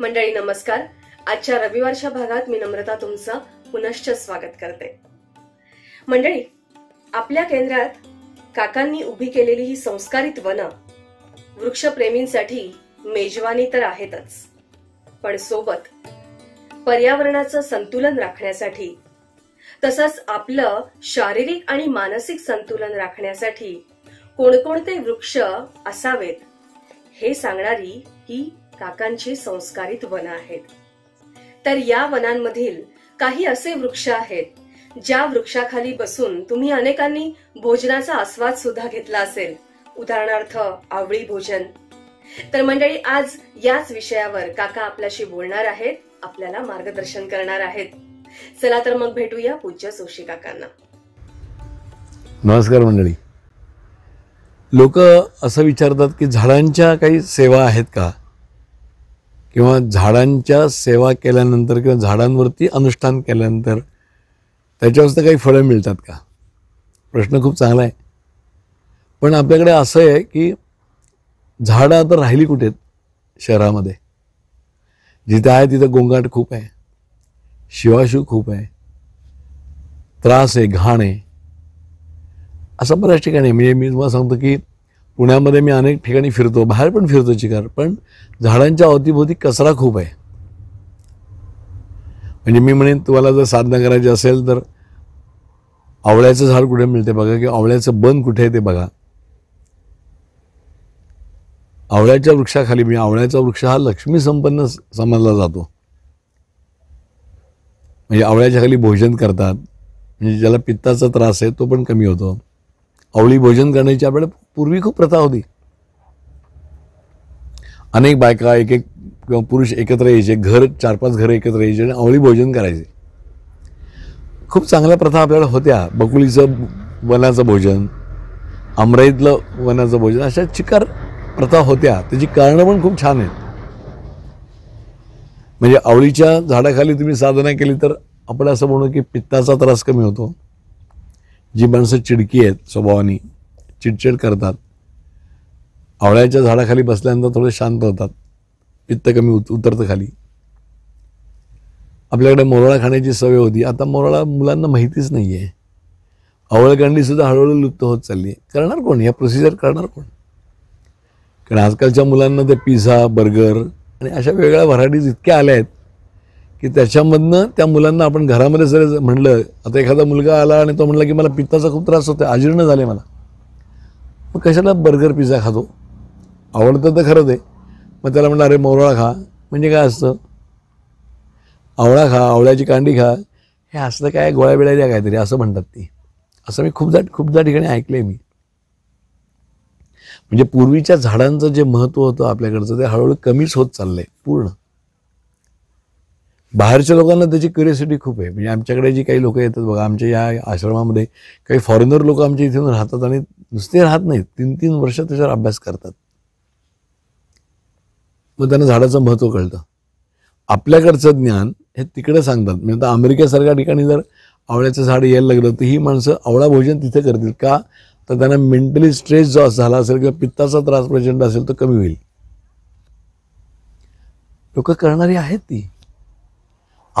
मंडळी नमस्कार आजच्या रविवारच्या भागात मी नम्रता तुमचं पुनश्च स्वागत करते मंडळी आपल्या केंद्रात काकांनी उभी केलेली ही संस्कारित वन वृक्षप्रेमींसाठी मेजवानी तर आहेतच पण सोबत पर्यावरणाचं संतुलन राखण्यासाठी तसंच आपलं शारीरिक आणि मानसिक संतुलन राखण्यासाठी कोणकोणते वृक्ष असावेत हे सांगणारी ही काकांची संस्कारित वन आहेत तर या वनांमधील काही असे वृक्ष आहेत ज्या वृक्षाखाली बसून तुम्ही अनेकांनी भोजनाचा आस्वाद सुद्धा घेतला असेल उदाहरणार्थ आवळी भोजन तर मंडळी आज याच विषयावर काका आपल्याशी बोलणार आहेत आपल्याला मार्गदर्शन करणार आहेत चला तर मग भेटूया पूज्य जोशी काकांना नमस्कार मंडळी लोक असं विचारतात की झाडांच्या काही सेवा आहेत का किंवा झाडांच्या सेवा केल्यानंतर किंवा झाडांवरती अनुष्ठान केल्यानंतर त्याच्यावर काही फळं मिळतात का प्रश्न खूप चांगला आहे पण आपल्याकडे असं आहे की झाडं आता राहिली कुठेत शहरामध्ये जिथं आहे तिथं गोंगाट खूप आहे शिवाशिव खूप आहे त्रास आहे घाण आहे असं बऱ्याच ठिकाणी म्हणजे मी तुम्हाला सांगतो की पुण्यामध्ये मी अनेक ठिकाणी फिरतो बाहेर पण फिरतो चिकार पण झाडांच्या अवतीभोवती कचरा खूप आहे म्हणजे मी म्हणेन तुम्हाला जर साधना करायची असेल तर आवळ्याचं झाड कुठे मिळते बघा किंवा आवळ्याचं बन कुठे आहे ते बघा आवळ्याच्या वृक्षाखाली मी म्हणजे आवळ्याचा वृक्ष हा लक्ष्मी संपन्न समजला जातो म्हणजे आवळ्याच्या खाली भोजन करतात म्हणजे ज्याला पित्ताचा त्रास आहे तो पण कमी होतो आवळी भोजन करण्याची आपल्याला पूर्वी खूप प्रथा होती अनेक बायका एक एक किंवा पुरुष एकत्र यायचे घर चार पाच घर एकत्र यायचे आणि आवळी भोजन करायचे खूप चांगल्या प्रथा आपल्याला होत्या बकुलीचं वनाचं भोजन अमराईतलं वनाचं भोजन अशा चिकार प्रथा होत्या त्याची कारणं पण खूप छान आहेत म्हणजे आवळीच्या झाडाखाली तुम्ही साधना केली तर आपण असं म्हणू की पित्ताचा त्रास कमी होतो जी माणसं चिडकी आहेत स्वभावानी चिडचिड करतात आवळ्याच्या झाडाखाली बसल्यानंतर थोडे शांत होतात पित्त कमी उत उतरतं खाली आपल्याकडे मोरळा खाण्याची सवय होती आता मोरळा मुलांना माहितीच नाही आहे सुद्धा हळूहळू लुप्त होत चालली आहे करणार कोण या प्रोसिजर करणार कोण कारण आजकालच्या मुलांना ते पिझ्झा बर्गर आणि अशा वेगळ्या व्हरायटीज इतक्या आल्या आहेत की त्याच्यामधनं त्या मुलांना आपण घरामध्ये जर म्हणलं आता एखादा मुलगा आला आणि तो म्हणला की मला पित्ताचा खूप त्रास होतो आजीर्ण झाले मला मग कशाला बर्गर पिझ्झा खातो आवडतं तर खरंच आहे मग त्याला म्हणलं अरे मोरळा खा म्हणजे काय असतं आवळा खा आवळ्याची कांडी खा हे असलं काय गोळ्या बिळ्या द्या काहीतरी असं म्हणतात ती असं मी खूपदा खूपदा ठिकाणी ऐकले मी म्हणजे पूर्वीच्या झाडांचं जे महत्त्व होतं आपल्याकडचं ते हळूहळू कमीच होत चाललं आहे पूर्ण बाहेरच्या लोकांना त्याची क्युरियोसिटी खूप आहे म्हणजे आमच्याकडे जी काही लोकं येतात बघा आमच्या या आश्रमामध्ये काही फॉरेनर लोक आमच्या इथे राहतात आणि नुसते राहत नाहीत तीन तीन वर्ष त्याच्यावर अभ्यास करतात मग त्यांना झाडाचं महत्त्व कळतं आपल्याकडचं ज्ञान हे तिकडे सांगतात म्हणजे आता अमेरिकेसारख्या ठिकाणी जर आवळ्याचं झाड यायला लागलं तर ही माणसं आवळा भोजन तिथे करतील का तर त्यांना मेंटली स्ट्रेस जो झाला असेल किंवा पित्ताचा त्रास प्रचंड असेल तर कमी होईल लोक करणारी आहेत ती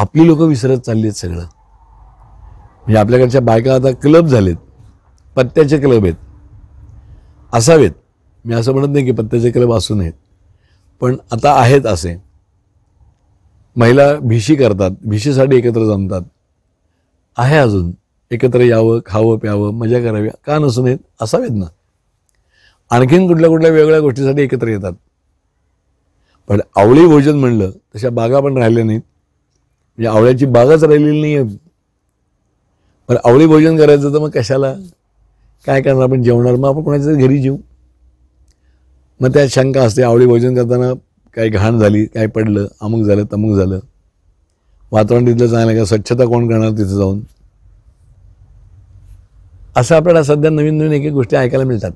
आपली लोक विसरत चालली आहेत सगळं म्हणजे आपल्याकडच्या बायका आता क्लब झालेत पत्त्याचे क्लब आहेत असावेत मी असं म्हणत नाही की पत्त्याचे क्लब असू नयेत पण आता आहेत असे महिला भिशी करतात भिशीसाठी एकत्र जमतात आहे अजून एकत्र यावं खावं प्यावं मजा करावी का नसू नयेत असावेत ना आणखीन कुठल्या कुठल्या वेगळ्या गोष्टीसाठी एकत्र येतात पण आवळी भोजन म्हणलं तशा बागा पण राहिल्या नाहीत म्हणजे आवळ्याची बागच राहिलेली नाही आहे पण आवळी भोजन करायचं तर मग कशाला काय करणार आपण जेवणार मग आपण कोणाच्या घरी जेऊ मग त्यात शंका असते आवळी भोजन करताना काही घाण झाली काय पडलं अमुक झालं तमुक झालं वातावरण तिथलं चांगलं का स्वच्छता कोण करणार तिथं जाऊन असं आपल्याला सध्या नवीन नवीन एक एक गोष्टी ऐकायला मिळतात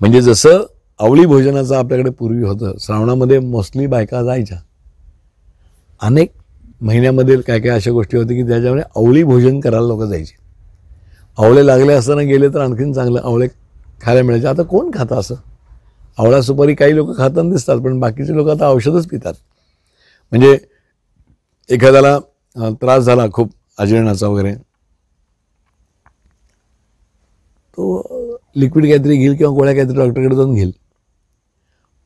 म्हणजे जसं आवळी भोजनाचं आपल्याकडे पूर्वी होतं श्रावणामध्ये मोस्टली बायका जायच्या अनेक महिन्यामधील काय काय अशा गोष्टी होत्या की ज्याच्यामुळे आवळी भोजन करायला लोक जायचे आवळे लागले असताना गेले तर आणखीन चांगलं आवळे खायला मिळायचे आता कोण खातं असं आवळा सुपारी काही लोक खाताना दिसतात पण बाकीचे लोक आता औषधच पितात म्हणजे एखाद्याला त्रास झाला खूप अजीर्णाचा वगैरे तो लिक्विड काहीतरी घेईल किंवा गोळ्या काहीतरी डॉक्टरकडे जाऊन घेईल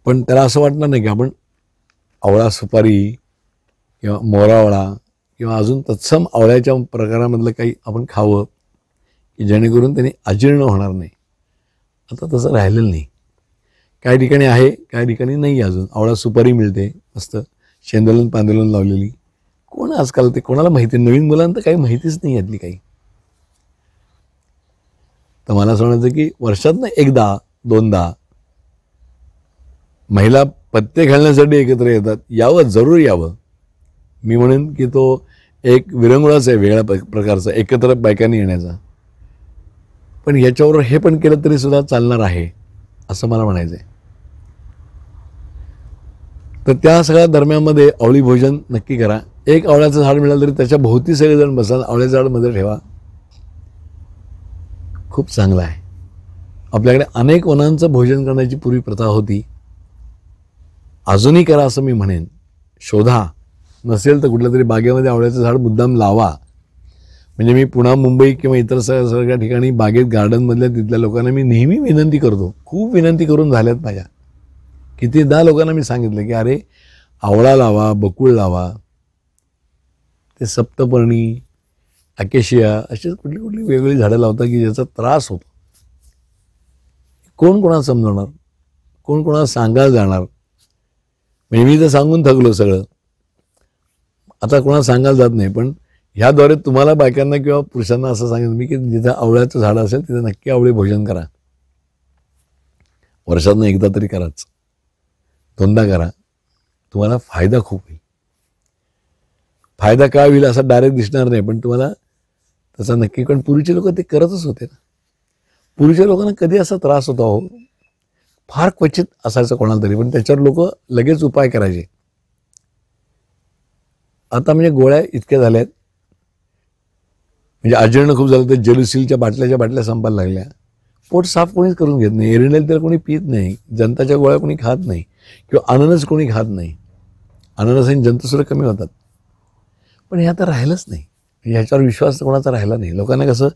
पण त्याला असं वाटणार नाही की आपण आवळा सुपारी किंवा मोरावळा किंवा अजून तत्सम आवळ्याच्या प्रकारामधलं काही आपण खावं की जेणेकरून त्यांनी अजीर्ण होणार नाही आता तसं राहिलेलं नाही काही ठिकाणी आहे काही ठिकाणी नाही अजून आवळा सुपारी मिळते मस्त शेंदोलन पांदलून लावलेली कोण आजकाल ते कोणाला माहिती नवीन मुलांना तर काही माहितीच नाही यातली काही तर मला असं म्हणायचं की ना एकदा दोनदा महिला पत्ते घालण्यासाठी एकत्र येतात यावं जरूर यावं मी म्हणेन की तो एक विरंगुळाच आहे वेगळ्या प्रकारचा एकत्र बायकांनी येण्याचा पण याच्यावर हे पण केलं तरी सुद्धा चालणार आहे असं मला म्हणायचं आहे तर त्या सगळ्या दरम्यानमध्ये आवळी भोजन नक्की करा एक आवळ्याचं झाड मिळालं तरी त्याच्या भोवती सगळेजण बसा झाड मध्ये ठेवा खूप चांगलं आहे आपल्याकडे अनेक वनांचं भोजन करण्याची पूर्वी प्रथा होती अजूनही करा असं मी म्हणेन शोधा नसेल तर कुठल्या तरी बागेमध्ये आवळ्याचं झाड मुद्दाम लावा म्हणजे मी पुन्हा मुंबई किंवा इतर सगळ्या ठिकाणी बागेत गार्डनमधल्या तिथल्या लोकांना मी नेहमी विनंती करतो खूप विनंती करून झाल्यात माझ्या कितीदा लोकांना मी सांगितलं की अरे आवळा लावा बकुळ लावा ते सप्तपर्णी अकेशिया अशीच कुठली कुठली वेगवेगळी झाडं लावतात की ज्याचा त्रास होतो कोण कोणाला समजवणार कोण कोणाला सांगायला जाणार म्हणजे मी तर सांगून थकलो सगळं आता कोणाला सांगायला जात नाही पण ह्याद्वारे तुम्हाला बायकांना किंवा पुरुषांना असं सांगेन मी की जिथं आवळ्याचं झाड असेल तिथे नक्की आवळे भोजन करा वर्षातनं एकदा तरी कराच दोनदा करा तुम्हाला फायदा खूप होईल फायदा काय होईल असा डायरेक्ट दिसणार नाही पण तुम्हाला तसा नक्की कारण पूर्वीचे लोक ते करतच होते ना पूर्वीच्या लोकांना कधी असा त्रास होता हो फार क्वचित असायचं कोणाला तरी पण त्याच्यावर लोक लगेच उपाय करायचे आता म्हणजे गोळ्या इतक्या झाल्या आहेत म्हणजे अजीर्ण खूप झालं तर जलुसिलच्या बाटल्याच्या बाटल्या संपायला लागल्या पोट साफ कोणीच करून घेत नाही एरिनेल तर कोणी पित नाही जनताच्या गोळ्या कोणी खात नाही किंवा अननस कोणी खात नाही अननस आणि जंतुसुरे कमी होतात पण हे आता राहिलंच नाही ह्याच्यावर विश्वास कोणाचा राहिला नाही लोकांना कसं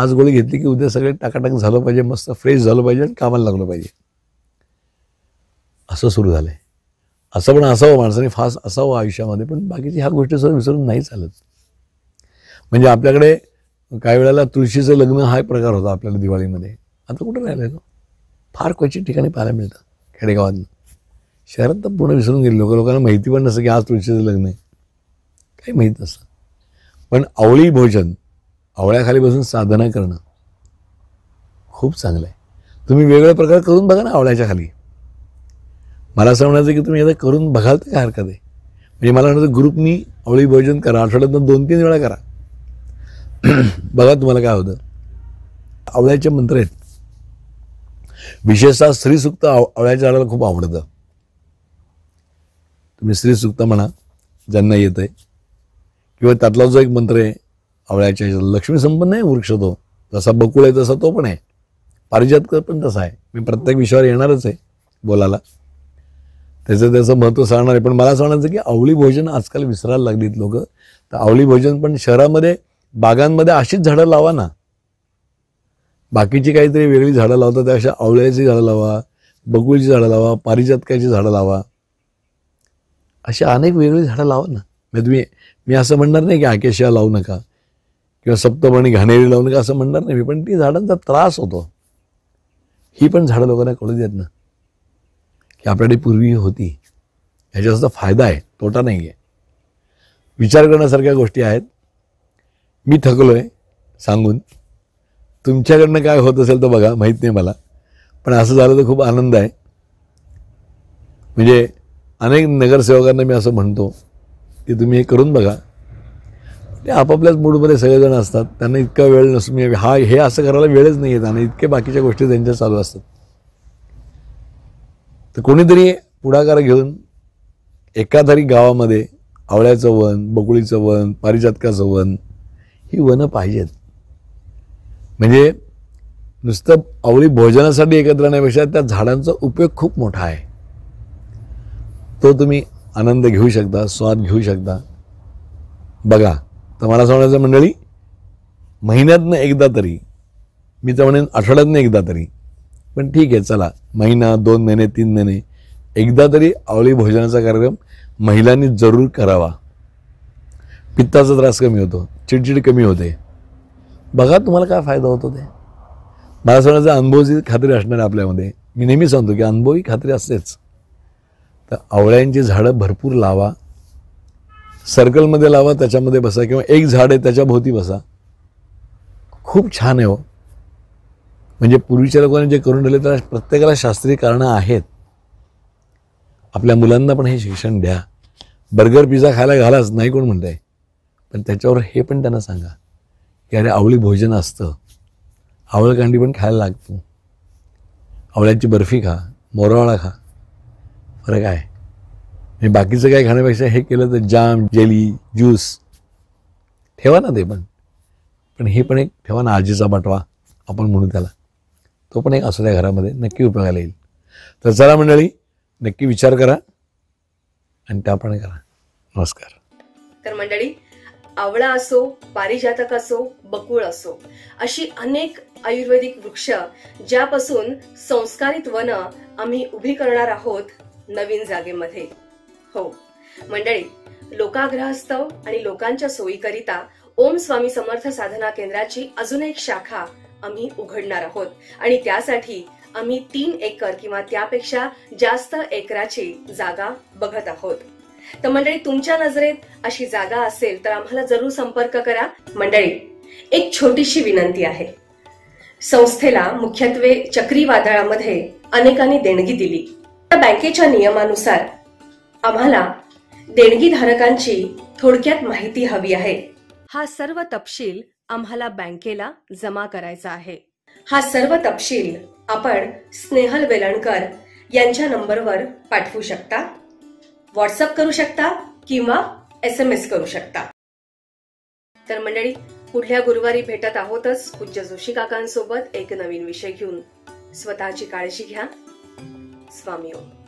आज गोळी घेतली की उद्या सगळे टाकाटाक झालं पाहिजे मस्त फ्रेश झालं पाहिजे आणि कामाला लागलं पाहिजे असं सुरू झालं आहे असं पण असावं माणसाने फास्ट असावं आयुष्यामध्ये पण बाकीची ह्या गोष्टी सुद्धा विसरून नाही चालत म्हणजे आपल्याकडे काही वेळेला तुळशीचं लग्न हा प्रकार होता आपल्याला दिवाळीमध्ये आता कुठं राहिला तो फार क्वचित ठिकाणी पाहायला मिळतं खेडेगावात शहरात तर पूर्ण विसरून गेले लोक लोकांना माहिती पण नसतं की आज तुळशीचं लग्न आहे काही माहीत नसतं पण आवळी भोजन आवळ्याखाली बसून साधना करणं खूप चांगलं आहे तुम्ही वेगवेगळ्या प्रकार करून बघा ना आवळ्याच्या खाली मला असं म्हणायचं की तुम्ही आता करून बघाल तर काय हरकत आहे म्हणजे मला म्हणायचं मी अवळी भोजन करा आठवड्यातनं दोन तीन वेळा करा बघा तुम्हाला काय होतं आवळ्याचे मंत्र आहेत विशेषतः स्त्रीसुक्त आव आवळ्याच्या झाडाला खूप आवडतं तुम्ही स्त्रीसुक्त म्हणा ज्यांना येत आहे किंवा त्यातला जो एक मंत्र आहे आवळ्याच्या लक्ष्मी संपन्न आहे वृक्ष तो जसा बकुळ आहे तसा तो पण आहे पारिजातक पण तसा आहे मी प्रत्येक विषयावर येणारच आहे बोलायला त्याचं त्याचं महत्त्व सांगणार आहे पण मला असं म्हणायचं की आवळी भोजन आजकाल विसरायला लागलीत लोक तर आवळी भोजन पण शहरामध्ये बागांमध्ये अशीच झाडं लावा ना बाकीची काहीतरी वेगळी झाडं लावतात त्या अशा आवळ्याची झाडं लावा बगुळची झाडं लावा पारिजातकाची झाडं लावा अशी अनेक वेगळी झाडं लावा ना म्हणजे तुम्ही मी असं म्हणणार नाही की आकेशिया लावू नका किंवा सप्तपाणी घाणेरी लावू नका असं म्हणणार नाही मी पण ती झाडांचा त्रास होतो ही पण झाडं लोकांना कळू देत ना की आपल्याकडे पूर्वी होती ह्याच्या सुद्धा फायदा आहे तोटा नाही आहे विचार करण्यासारख्या गोष्टी आहेत मी थकलो आहे सांगून तुमच्याकडनं काय होत असेल तर बघा माहीत नाही मला पण असं झालं तर खूप आनंद आहे म्हणजे अनेक नगरसेवकांना मी असं म्हणतो की तुम्ही हे करून बघा ते आपापल्याच मूडमध्ये सगळेजण असतात त्यांना इतका वेळ नसून हा हे असं करायला वेळच नाही येत आणि इतके बाकीच्या गोष्टी त्यांच्या चालू असतात तर कोणीतरी पुढाकार घेऊन एकाधारी गावामध्ये आवळ्याचं वन बकुळीचं वन पारिजातकाचं वन ही वनं पाहिजेत म्हणजे नुसतं आवळी भोजनासाठी एकत्र येण्यापेक्षा त्या झाडांचा उपयोग खूप मोठा आहे तो तुम्ही आनंद घेऊ शकता स्वाद घेऊ शकता बघा तर मला सांगण्याचं मंडळी महिन्यातनं एकदा तरी मी तर म्हणेन आठवड्यातनं एकदा तरी पण ठीक आहे चला महिना दोन महिने तीन महिने एकदा तरी आवळी भोजनाचा कार्यक्रम महिलांनी जरूर करावा पित्ताचा त्रास कमी होतो चिडचिड कमी होते बघा तुम्हाला काय फायदा होतो ते मला सांगायचा अनुभवची खात्री असणार आपल्यामध्ये मी नेहमी सांगतो की अनुभव ही खात्री असतेच तर आवळ्यांची झाडं भरपूर लावा सर्कलमध्ये लावा त्याच्यामध्ये बसा किंवा एक झाड आहे त्याच्या भोवती बसा खूप छान आहे हो म्हणजे पूर्वीच्या लोकांनी जे करून ठेवले तर प्रत्येकाला शास्त्रीय कारणं आहेत आपल्या मुलांना पण हे शिक्षण द्या बर्गर पिझ्झा खायला घालाच नाही कोण म्हणत आहे पण त्याच्यावर हे पण त्यांना सांगा की अरे आवळी भोजन असतं आवळकांडी पण खायला लागतो आवळ्यांची बर्फी खा मोरवाळा खा फरक आहे मी बाकीचं काय खाण्यापेक्षा हे केलं तर जाम जेली ज्यूस ठेवा ना ते पण पण हे पण एक ठेवा ना आजीचा बटवा आपण म्हणू त्याला तो पण एक असल्या घरामध्ये नक्की उपयोगाला येईल तर चला मंडळी नक्की विचार करा आणि त्याप्रमाणे करा नमस्कार तर मंडळी आवळा असो पारिजातक असो बकुळ असो अशी अनेक आयुर्वेदिक वृक्ष ज्यापासून संस्कारित वन आम्ही उभी करणार आहोत नवीन जागेमध्ये हो मंडळी लोकाग्रहस्तव आणि लोकांच्या सोयीकरिता ओम स्वामी समर्थ साधना केंद्राची अजून एक शाखा आम्ही उघडणार आहोत आणि त्यासाठी आम्ही तीन एकर किंवा त्यापेक्षा जास्त एकराची जागा बघत आहोत तर मंडळी तुमच्या नजरेत अशी जागा असेल तर आम्हाला जरूर संपर्क करा मंडळी एक छोटीशी विनंती आहे संस्थेला मुख्यत्वे चक्रीवादळामध्ये अनेकांनी देणगी दिली त्या बँकेच्या नियमानुसार आम्हाला देणगीधारकांची थोडक्यात माहिती हवी आहे हा सर्व तपशील आम्हाला बँकेला जमा करायचा आहे हा सर्व तपशील आपण स्नेहल वेलणकर यांच्या नंबरवर पाठवू शकता व्हॉट्सअप करू शकता किंवा एस एम एस करू शकता तर मंडळी पुढल्या गुरुवारी भेटत आहोतच पूज्य जोशी काकांसोबत एक नवीन विषय घेऊन स्वतःची काळजी घ्या स्वामी